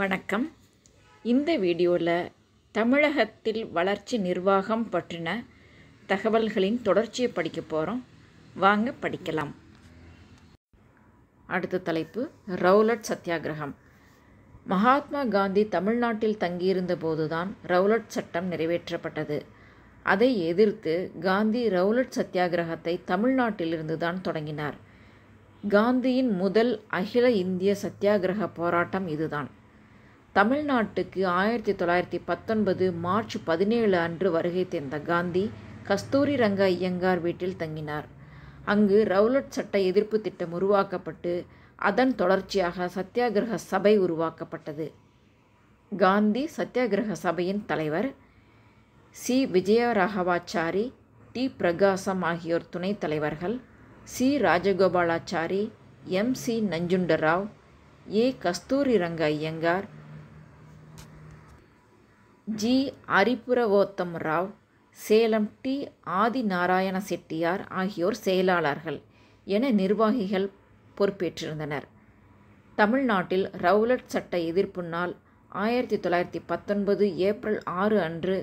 வணக்கம் இந்த வீடியோவில் தமிழகத்தில் வளர்ச்சி நிர்வாகம் பற்றின தகவல்களின் தொடர்ச்சியை படிக்க போகிறோம் வாங்க படிக்கலாம் அடுத்த தலைப்பு ரவுலட் சத்தியாகிரகம் மகாத்மா காந்தி தமிழ்நாட்டில் தங்கியிருந்த போதுதான் ரவுலட் சட்டம் நிறைவேற்றப்பட்டது அதை எதிர்த்து காந்தி ரவுலட் சத்தியாகிரகத்தை தமிழ்நாட்டிலிருந்து தான் தொடங்கினார் காந்தியின் முதல் அகில இந்திய சத்தியாகிரக போராட்டம் இதுதான் தமிழ்நாட்டுக்கு ஆயிரத்தி தொள்ளாயிரத்தி பத்தொன்பது மார்ச் பதினேழு அன்று வருகை தேர்ந்த காந்தி கஸ்தூரி ரங்க ஐயங்கார் வீட்டில் தங்கினார் அங்கு ரவுலட் சட்ட எதிர்ப்பு திட்டம் உருவாக்கப்பட்டு அதன் தொடர்ச்சியாக சத்தியாகிரக சபை உருவாக்கப்பட்டது காந்தி சத்தியாகிரக சபையின் தலைவர் சி விஜயராகவாச்சாரி டி பிரகாசம் ஆகியோர் துணைத் தலைவர்கள் C Rajagopalachari M C Nanjundarao A Kasturi Ranga Iyengar G Harisarvottama Rao Salem T Adinarayana Chettiar ஆகியோர் செயலாளர்கள் என நிர்வாகிகள் பொறுப்பேற்றிருந்தனர் தமிழ்நாட்டில் ரவுலட் சட்ட எதிர்ப்பு நாள் ஆயிரத்தி தொள்ளாயிரத்தி பத்தொன்பது ஏப்ரல் ஆறு அன்று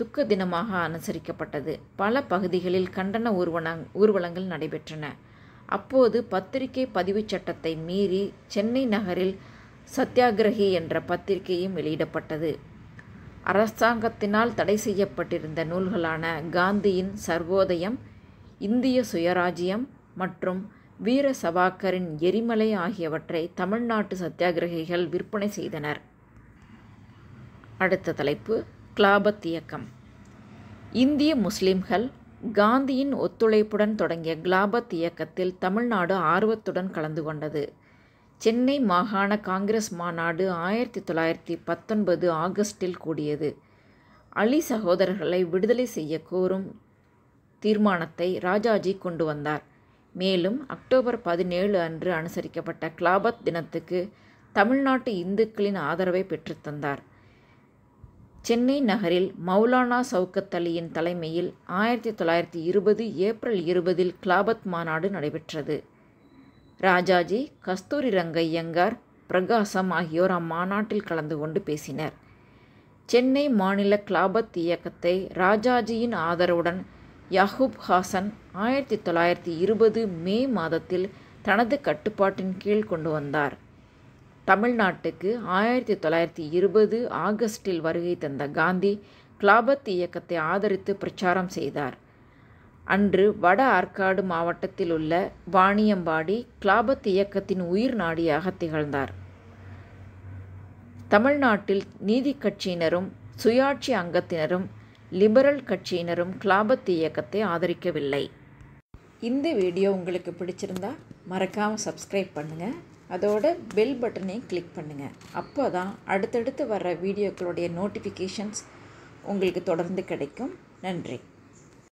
துக்க தினமாக அனுசரிக்கப்பட்டது பல பகுதிகளில் கண்டன ஊர்வன ஊர்வலங்கள் நடைபெற்றன அப்போது பத்திரிகை பதிவு சட்டத்தை மீறி சென்னை நகரில் சத்தியாகிரகி என்ற பத்திரிகையும் வெளியிடப்பட்டது அரசாங்கத்தினால் தடை செய்யப்பட்டிருந்த நூல்களான காந்தியின் சர்வோதயம் இந்திய சுயராஜ்யம் மற்றும் வீர சபாக்கரின் எரிமலை ஆகியவற்றை தமிழ்நாட்டு சத்தியாகிரகிகள் விற்பனை செய்தனர் அடுத்த தலைப்பு கிளாபத் இயக்கம் இந்திய முஸ்லிம்கள் காந்தியின் ஒத்துழைப்புடன் தொடங்கிய கிளாபத் இயக்கத்தில் தமிழ்நாடு ஆர்வத்துடன் கலந்து கொண்டது சென்னை மாகாண காங்கிரஸ் மாநாடு ஆயிரத்தி தொள்ளாயிரத்தி பத்தொன்பது ஆகஸ்டில் கூடியது அலி சகோதரர்களை விடுதலை செய்ய கோரும் தீர்மானத்தை ராஜாஜி கொண்டு வந்தார் மேலும் அக்டோபர் பதினேழு அன்று அனுசரிக்கப்பட்ட கிளாபத் தினத்துக்கு தமிழ்நாட்டு இந்துக்களின் ஆதரவை பெற்றுத்தந்தார் சென்னை நகரில் மௌலானா சவுக்கத் அலியின் தலைமையில் ஆயிரத்தி தொள்ளாயிரத்தி இருபது ஏப்ரல் இருபதில் கிளாபத் மாநாடு நடைபெற்றது ராஜாஜி கஸ்தூரி ரங்கையங்கார் பிரகாசம் ஆகியோர் அம்மாநாட்டில் கலந்து கொண்டு பேசினர் சென்னை மாநில கிளாபத் இயக்கத்தை ராஜாஜியின் ஆதரவுடன் யாகூப் ஹாசன் ஆயிரத்தி தொள்ளாயிரத்தி இருபது மே மாதத்தில் தனது கட்டுப்பாட்டின் கீழ் கொண்டு வந்தார் தமிழ்நாட்டுக்கு ஆயிரத்தி தொள்ளாயிரத்தி இருபது ஆகஸ்டில் வருகை தந்த காந்தி கிளாபத் இயக்கத்தை ஆதரித்து பிரச்சாரம் செய்தார் அன்று வட ஆற்காடு மாவட்டத்தில் உள்ள வாணியம்பாடி கிளாபத் இயக்கத்தின் உயிர் நாடியாக திகழ்ந்தார் தமிழ்நாட்டில் நீதி கட்சியினரும் சுயாட்சி அங்கத்தினரும் லிபரல் கட்சியினரும் கிளாபத் இயக்கத்தை ஆதரிக்கவில்லை இந்த வீடியோ உங்களுக்கு பிடிச்சிருந்தா மறக்காமல் சப்ஸ்கிரைப் பண்ணுங்கள் அதோட பெல் பட்டனையும் கிளிக் பண்ணுங்கள் அப்போ தான் அடுத்தடுத்து வர வீடியோக்களுடைய நோட்டிஃபிகேஷன்ஸ் உங்களுக்கு தொடர்ந்து கிடைக்கும் நன்றி